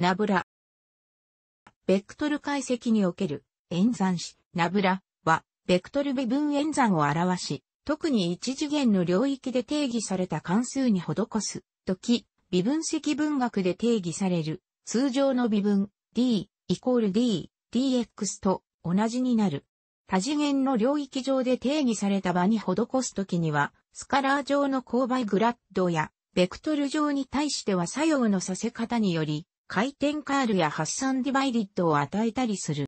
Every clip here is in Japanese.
ナブラ。ベクトル解析における演算子、ナブラは、ベクトル微分演算を表し、特に一次元の領域で定義された関数に施す、とき、微分積分学で定義される、通常の微分、d、イコール d、dx と同じになる。多次元の領域上で定義された場に施すときには、スカラー上の勾配グラッドや、ベクトル上に対しては作用のさせ方により、回転カールや発散ディバイリッドを与えたりする。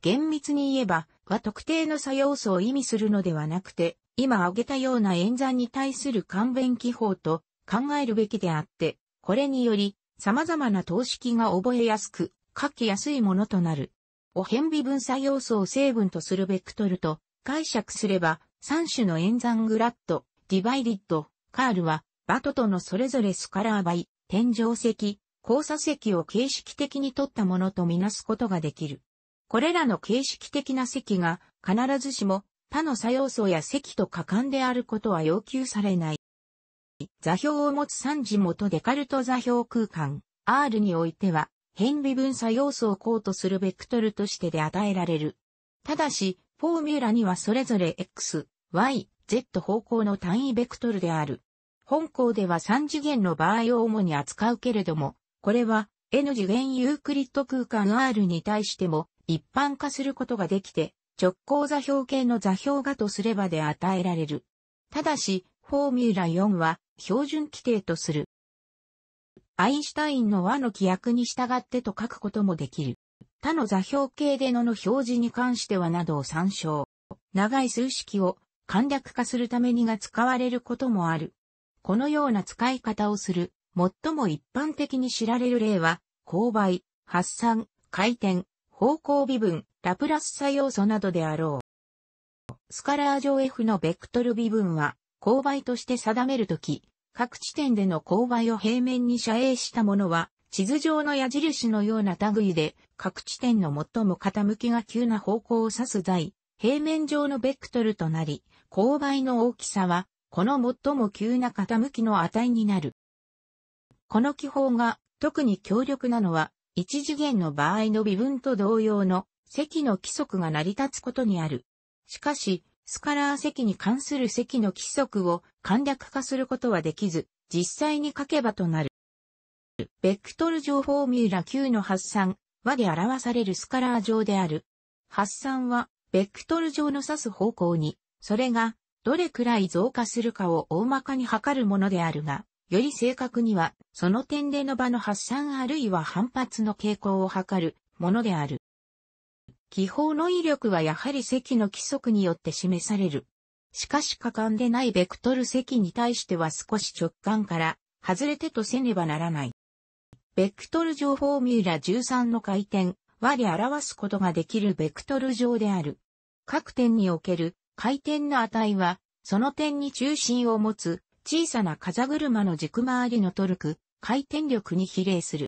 厳密に言えば、は特定の作用素を意味するのではなくて、今挙げたような演算に対する勘弁記法と考えるべきであって、これにより、様々な等式が覚えやすく、書きやすいものとなる。お変微分作用素を成分とするベクトルと解釈すれば、3種の演算グラッド、ディバイリッド、カールは、バトとのそれぞれスカラー倍、天井石、交差席を形式的に取ったものとみなすことができる。これらの形式的な席が必ずしも他の作用素や席と果敢であることは要求されない。座標を持つ三次元デカルト座標空間 R においては変微分作用素を項とするベクトルとしてで与えられる。ただし、フォーミュラにはそれぞれ X、Y、Z 方向の単位ベクトルである。本項では三次元の場合を主に扱うけれども、これは N 次元ユークリッド空間 R に対しても一般化することができて直行座標系の座標がとすればで与えられる。ただし、フォーミュラ4は標準規定とする。アインシュタインの和の規約に従ってと書くこともできる。他の座標系でのの表示に関してはなどを参照。長い数式を簡略化するためにが使われることもある。このような使い方をする最も一般的に知られる例は、勾配、発散、回転、方向微分、ラプラス作用素などであろう。スカラー上 F のベクトル微分は、勾配として定めるとき、各地点での勾配を平面に遮影したものは、地図上の矢印のような類で、各地点の最も傾きが急な方向を指す際、平面上のベクトルとなり、勾配の大きさは、この最も急な傾きの値になる。この記法が特に強力なのは、一次元の場合の微分と同様の積の規則が成り立つことにある。しかし、スカラー積に関する積の規則を簡略化することはできず、実際に書けばとなる。ベクトル上フォーミュラ Q の発散和で表されるスカラー上である。発散は、ベクトル上の指す方向に、それが、どれくらい増加するかを大まかに測るものであるが、より正確には、その点での場の発散あるいは反発の傾向を図るものである。気泡の威力はやはり積の規則によって示される。しかし果敢でないベクトル積に対しては少し直感から外れてとせねばならない。ベクトル上フォーミュラ13の回転、和で表すことができるベクトル上である。各点における回転の値は、その点に中心を持つ小さな風車の軸回りのトルク、回転力に比例する。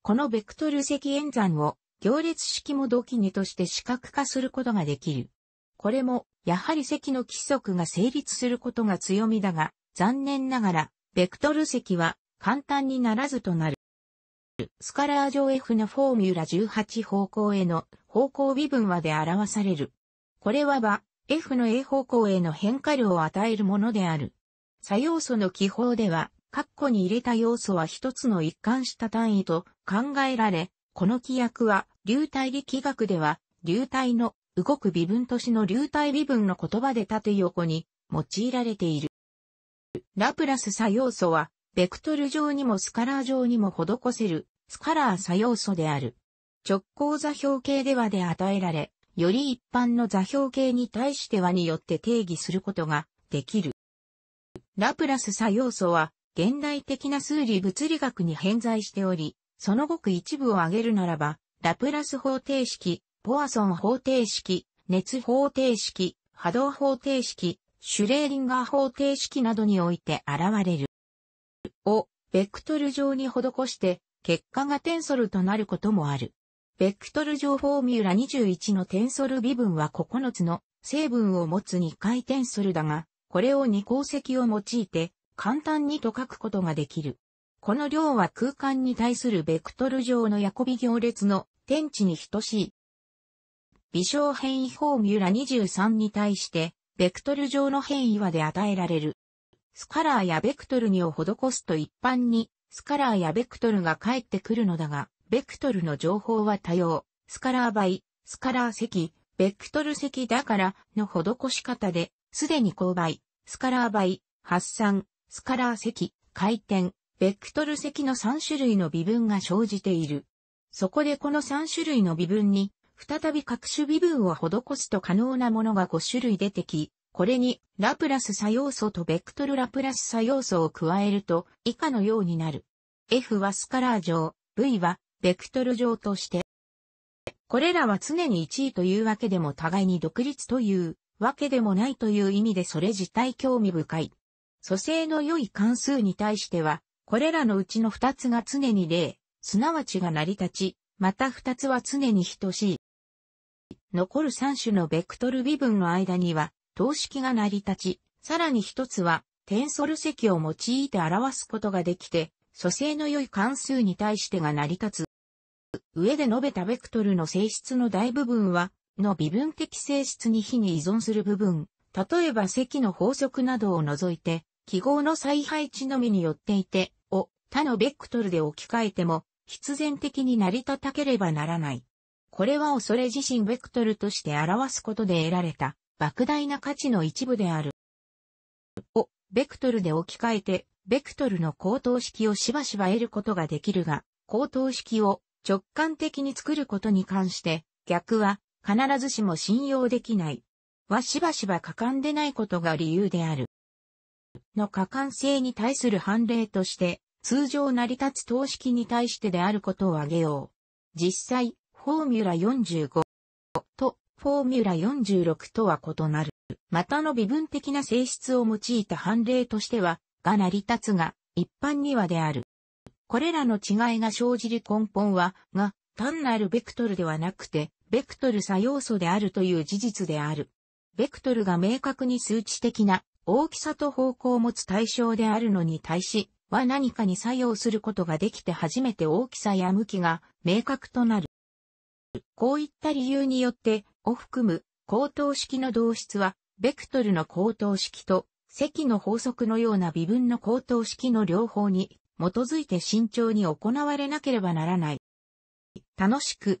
このベクトル積演算を行列式も土器にとして視覚化することができる。これも、やはり積の規則が成立することが強みだが、残念ながら、ベクトル積は簡単にならずとなる。スカラー上 F のフォーミュラ18方向への方向微分はで表される。これはば、F の A 方向への変化量を与えるものである。作要素の記法では、括弧に入れた要素は一つの一貫した単位と考えられ、この規約は、流体力学では、流体の動く微分としの流体微分の言葉で縦横に用いられている。ラプラス作要素は、ベクトル上にもスカラー上にも施せる、スカラー作要素である。直行座標系ではで与えられ、より一般の座標系に対してはによって定義することができる。ラプラス作用素は、現代的な数理物理学に偏在しており、そのごく一部を挙げるならば、ラプラス方程式、ポアソン方程式、熱方程式、波動方程式、シュレーリンガー方程式などにおいて現れる。を、ベクトル上に施して、結果がテンソルとなることもある。ベクトル上フォーミュラ21のテンソル微分は9つの成分を持つ2回テンソルだが、これを二鉱石を用いて簡単にと書くことができる。この量は空間に対するベクトル上のヤコビ行列の天地に等しい。微小変異フォーミュラ23に対して、ベクトル上の変異はで与えられる。スカラーやベクトルにを施すと一般に、スカラーやベクトルが返ってくるのだが、ベクトルの情報は多様、スカラー倍、スカラー積、ベクトル積だからの施し方で、すでに勾配、スカラー倍、発散、スカラー積、回転、ベクトル積の3種類の微分が生じている。そこでこの3種類の微分に、再び各種微分を施すと可能なものが5種類出てき、これにラプラス作用素とベクトルラプラス作用素を加えると以下のようになる。F はスカラー上、V はベクトル上として。これらは常に1位というわけでも互いに独立というわけでもないという意味でそれ自体興味深い。蘇生の良い関数に対しては、これらのうちの二つが常に0、すなわちが成り立ち、また二つは常に等しい。残る三種のベクトル微分の間には、等式が成り立ち、さらに一つは、テンソル積を用いて表すことができて、蘇生の良い関数に対してが成り立つ。上で述べたベクトルの性質の大部分は、の微分的性質に比に依存する部分、例えば積の法則などを除いて、記号の再配置のみによっていて、を他のベクトルで置き換えても、必然的に成り立たければならない。これは恐れ自身ベクトルとして表すことで得られた、莫大な価値の一部である。を、ベクトルで置き換えて、ベクトルの高等式をしばしば得ることができるが、高等式を直感的に作ることに関して、逆は必ずしも信用できない。はしばしば果敢でないことが理由である。の果敢性に対する判例として、通常成り立つ等式に対してであることを挙げよう。実際、フォーミュラ45とフォーミュラ46とは異なる。またの微分的な性質を用いた判例としては、が成り立つが、一般にはである。これらの違いが生じる根本は、が、単なるベクトルではなくて、ベクトル作要素であるという事実である。ベクトルが明確に数値的な大きさと方向を持つ対象であるのに対し、は何かに作用することができて初めて大きさや向きが明確となる。こういった理由によって、を含む高等式の導出は、ベクトルの高等式と積の法則のような微分の高等式の両方に基づいて慎重に行われなければならない。楽しく